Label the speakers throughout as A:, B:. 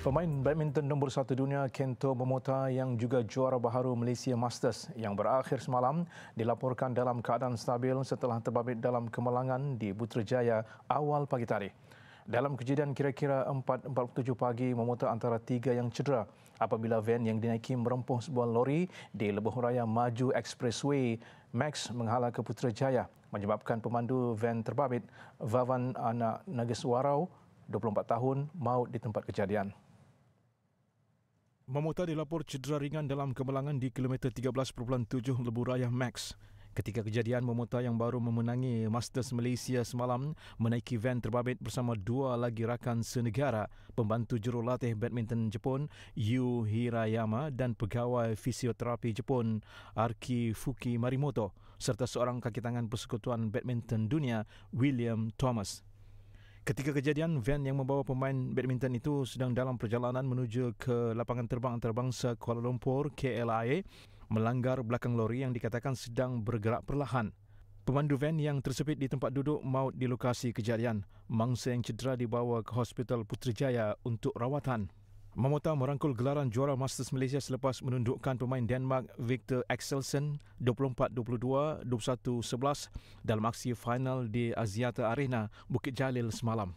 A: Pemain badminton nombor satu dunia Kento Momota yang juga juara baharu Malaysia Masters yang berakhir semalam dilaporkan dalam keadaan stabil setelah terbabit dalam kemalangan di Putrajaya awal pagi tadi. Dalam kejadian kira-kira 4.47 pagi, Momota antara tiga yang cedera apabila van yang dinaiki merempuh sebuah lori di lebuh raya Maju Expressway Max menghala ke Putrajaya menyebabkan pemandu van terbabit Vavan Anak Nageswarau 24 tahun maut di tempat kejadian memutar dilaporkan cedera ringan dalam kemalangan di kilometer 13.7 Lebuh Raya Max. Ketika kejadian Momota yang baru memenangi Masters Malaysia semalam menaiki van terbabit bersama dua lagi rakan senegara, pembantu jurulatih badminton Jepun Yu Hirayama dan pegawai fisioterapi Jepun Arki Fuki Marimoto serta seorang kaki tangan persekutuan badminton dunia William Thomas. Ketika kejadian, van yang membawa pemain badminton itu sedang dalam perjalanan menuju ke lapangan terbang antarabangsa Kuala Lumpur, KLIA, e, melanggar belakang lori yang dikatakan sedang bergerak perlahan. Pemandu van yang tersepit di tempat duduk maut di lokasi kejadian. Mangsa yang cedera dibawa ke Hospital Putrajaya untuk rawatan. Mamota merangkul gelaran juara Masters Malaysia selepas menundukkan pemain Denmark Victor Axelsen 24-22, 21-11 dalam aksi final di Aziata Arena Bukit Jalil semalam.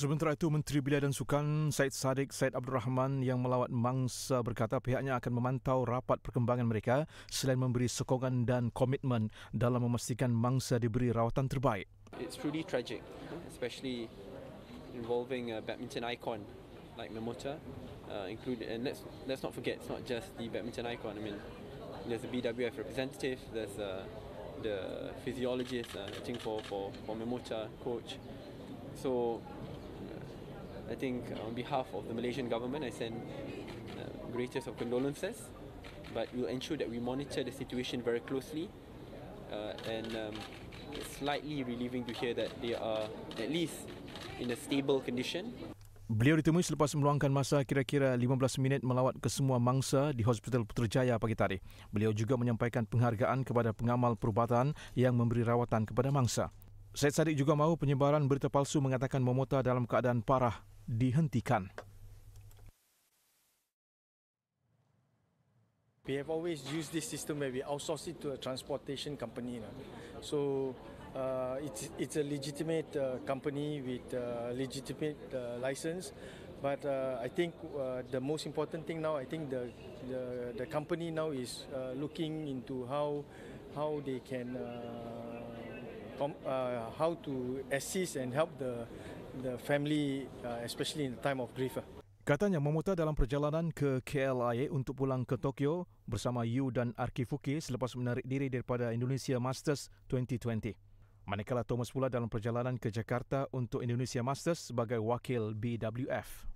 A: Sementara itu, Menteri Bilia dan Sukan Syed Sadiq Syed Abdul Rahman yang melawat mangsa berkata pihaknya akan memantau rapat perkembangan mereka selain memberi sokongan dan komitmen dalam memastikan mangsa diberi rawatan terbaik.
B: It's truly tragic, especially involving a badminton icon like Memota. Uh, included, and let's let's not forget, it's not just the badminton icon. I mean, there's a BWF representative, there's uh, the physiologist, uh, I think for for for Memota coach. So uh, I think on behalf of the Malaysian government, I send uh, greatest of condolences. But we'll ensure that we monitor the situation very closely, uh, and. Um, slightly relieving to hear that they are at least in a stable condition.
A: Beliau ditemui selepas meluangkan masa kira-kira 15 minit melawat ke semua mangsa di Hospital Putrajaya pagi tadi. Beliau juga menyampaikan penghargaan kepada pengamal perubatan yang memberi rawatan kepada mangsa. Syed Saddiq juga mahu penyebaran berita palsu mengatakan Momota dalam keadaan parah dihentikan.
C: we have always used this system where we outsource it to a transportation company. You So uh, it's, it's a legitimate uh, company with a uh, legitimate uh, license. But uh, I think uh, the most important thing now, I think the, the, the company now is uh, looking into how, how they can uh, uh, how to assist and help the, the family, uh, especially in the time of grief. Uh.
A: Katanya memutar dalam perjalanan ke KLIA untuk pulang ke Tokyo bersama Yu dan Arki Fuki selepas menarik diri daripada Indonesia Masters 2020. Manakala Thomas pula dalam perjalanan ke Jakarta untuk Indonesia Masters sebagai wakil BWF.